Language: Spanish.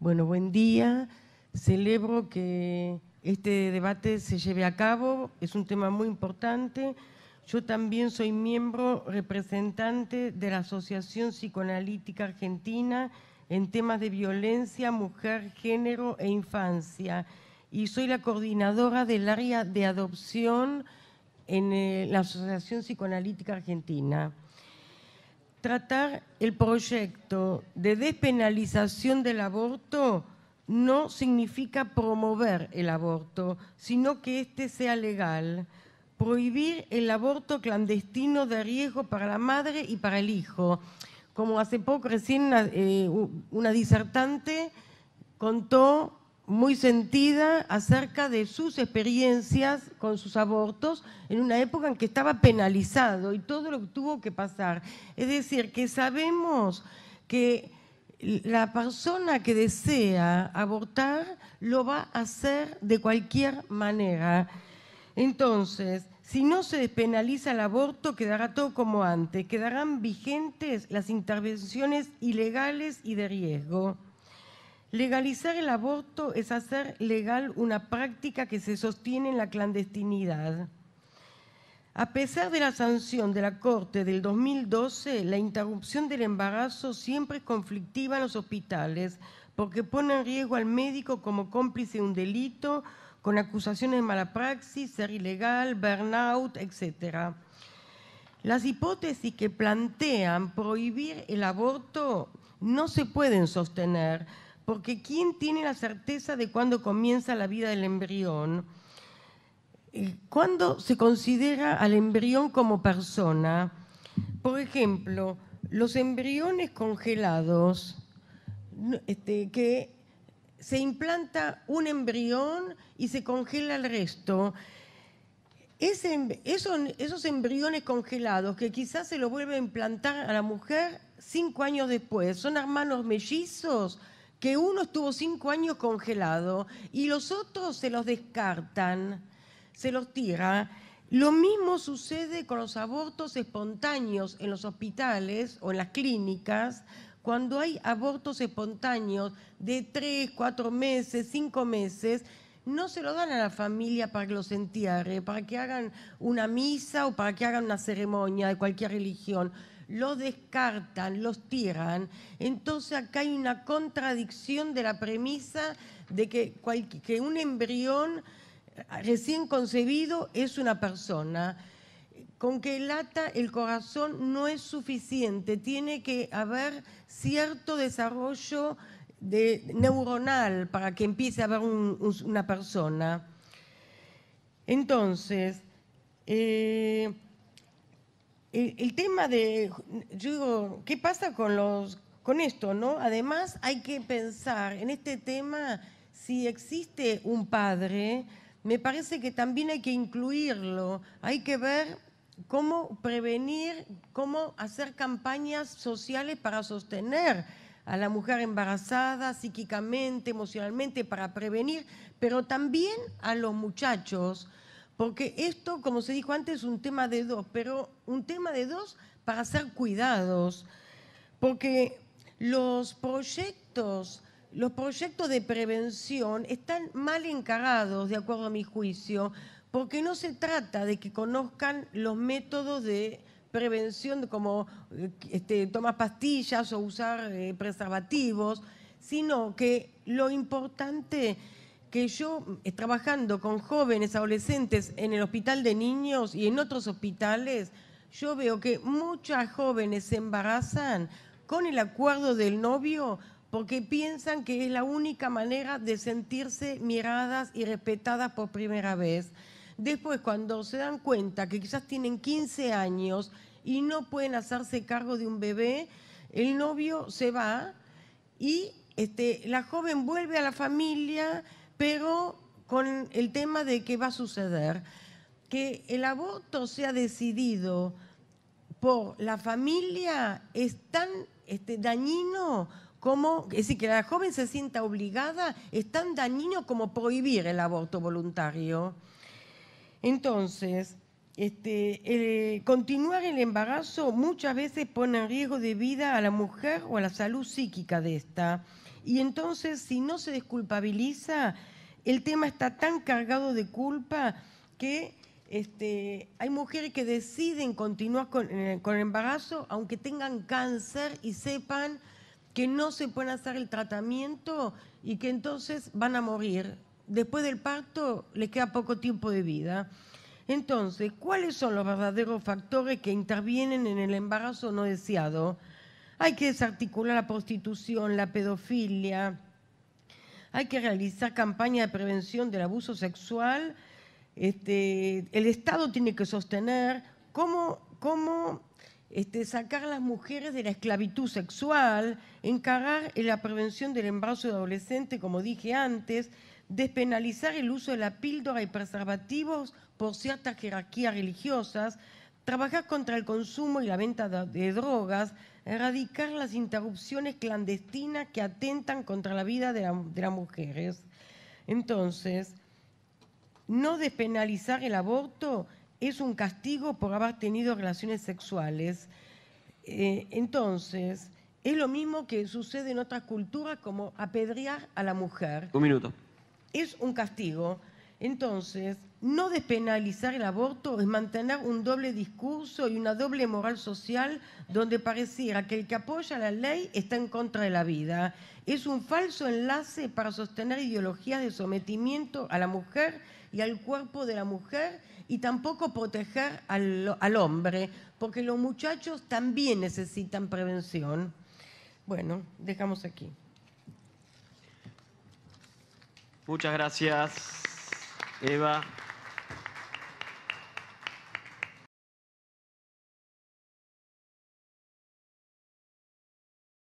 Bueno, buen día. Celebro que este debate se lleve a cabo. Es un tema muy importante. Yo también soy miembro representante de la Asociación Psicoanalítica Argentina en temas de violencia, mujer, género e infancia. Y soy la coordinadora del área de adopción en eh, la Asociación Psicoanalítica Argentina tratar el proyecto de despenalización del aborto no significa promover el aborto, sino que este sea legal. Prohibir el aborto clandestino de riesgo para la madre y para el hijo. Como hace poco recién eh, una, una disertante contó muy sentida acerca de sus experiencias con sus abortos en una época en que estaba penalizado y todo lo que tuvo que pasar. Es decir, que sabemos que la persona que desea abortar lo va a hacer de cualquier manera. Entonces, si no se despenaliza el aborto, quedará todo como antes, quedarán vigentes las intervenciones ilegales y de riesgo. Legalizar el aborto es hacer legal una práctica que se sostiene en la clandestinidad. A pesar de la sanción de la Corte del 2012, la interrupción del embarazo siempre es conflictiva en los hospitales porque pone en riesgo al médico como cómplice de un delito con acusaciones de mala praxis, ser ilegal, burnout, etc. Las hipótesis que plantean prohibir el aborto no se pueden sostener porque ¿quién tiene la certeza de cuándo comienza la vida del embrión? ¿Cuándo se considera al embrión como persona? Por ejemplo, los embriones congelados, este, que se implanta un embrión y se congela el resto. Em, esos, esos embriones congelados que quizás se los vuelve a implantar a la mujer cinco años después, son hermanos mellizos, que uno estuvo cinco años congelado y los otros se los descartan, se los tira. Lo mismo sucede con los abortos espontáneos en los hospitales o en las clínicas, cuando hay abortos espontáneos de tres, cuatro meses, cinco meses, no se lo dan a la familia para que los entierre, para que hagan una misa o para que hagan una ceremonia de cualquier religión lo descartan, los tiran. Entonces acá hay una contradicción de la premisa de que, un embrión recién concebido es una persona. Con que lata el corazón no es suficiente, tiene que haber cierto desarrollo de, neuronal para que empiece a haber una persona. Entonces, eh, el, tema de, yo digo, ¿qué pasa con los con esto, no? Además hay que pensar en este tema si existe un padre, me parece que también hay que incluirlo, hay que ver cómo prevenir, cómo hacer campañas sociales para sostener a la mujer embarazada psíquicamente, emocionalmente, para prevenir, pero también a los muchachos porque esto, como se dijo antes, es un tema de dos, pero un tema de dos para ser cuidados, porque los proyectos, los proyectos de prevención están mal encargados, de acuerdo a mi juicio, porque no se trata de que conozcan los métodos de prevención como este, tomar pastillas o usar eh, preservativos, sino que lo importante que yo mm, eh, trabajando con jóvenes, adolescentes en el hospital de niños y en otros hospitales, yo veo que muchas jóvenes se embarazan con el acuerdo del novio porque piensan que es la única manera de sentirse miradas y respetadas por primera vez. Después, cuando se dan cuenta que quizás tienen 15 años y no pueden hacerse cargo de un bebé, el novio se va y este, la joven vuelve a la familia, pero con el tema de qué va a suceder, que el aborto sea decidido por la familia es tan este, dañino como, es decir, que la joven se sienta obligada, es tan dañino como prohibir el aborto voluntario. Entonces, este, eh, continuar el embarazo muchas veces pone en riesgo de vida a la mujer o a la salud psíquica de esta. Y entonces, si no se desculpabiliza, el tema está tan cargado de culpa que este, hay mujeres que deciden continuar con, eh, con el embarazo aunque tengan cáncer y sepan que no se pueden hacer el tratamiento y que entonces van a morir. Después del parto les queda poco tiempo de vida. Entonces, ¿cuáles son los verdaderos factores que intervienen en el embarazo no deseado? Hay que desarticular la prostitución, la pedofilia, hay que realizar campañas de prevención del abuso sexual, este, el Estado tiene que sostener cómo, este, sacar a las mujeres de la esclavitud sexual, encargar la prevención del embarazo de adolescente, como dije antes, despenalizar el uso de la píldora y preservativos por ciertas jerarquías religiosas, trabajar contra el consumo y la venta de drogas, erradicar las interrupciones clandestinas que atentan contra la vida de, las mujeres. Entonces, no despenalizar el aborto es un castigo por haber tenido relaciones sexuales. Eh, entonces, es lo mismo que sucede en otras culturas como apedrear a la mujer. Un minuto es un castigo. Entonces, no despenalizar el aborto es mantener un doble discurso y una doble moral social donde pareciera que el que apoya la ley está en contra de la vida. Es un falso enlace para sostener ideologías de sometimiento a la mujer y al cuerpo de la mujer y tampoco proteger al, al hombre, porque los muchachos también necesitan prevención. Bueno, dejamos aquí. Muchas gracias, Eva.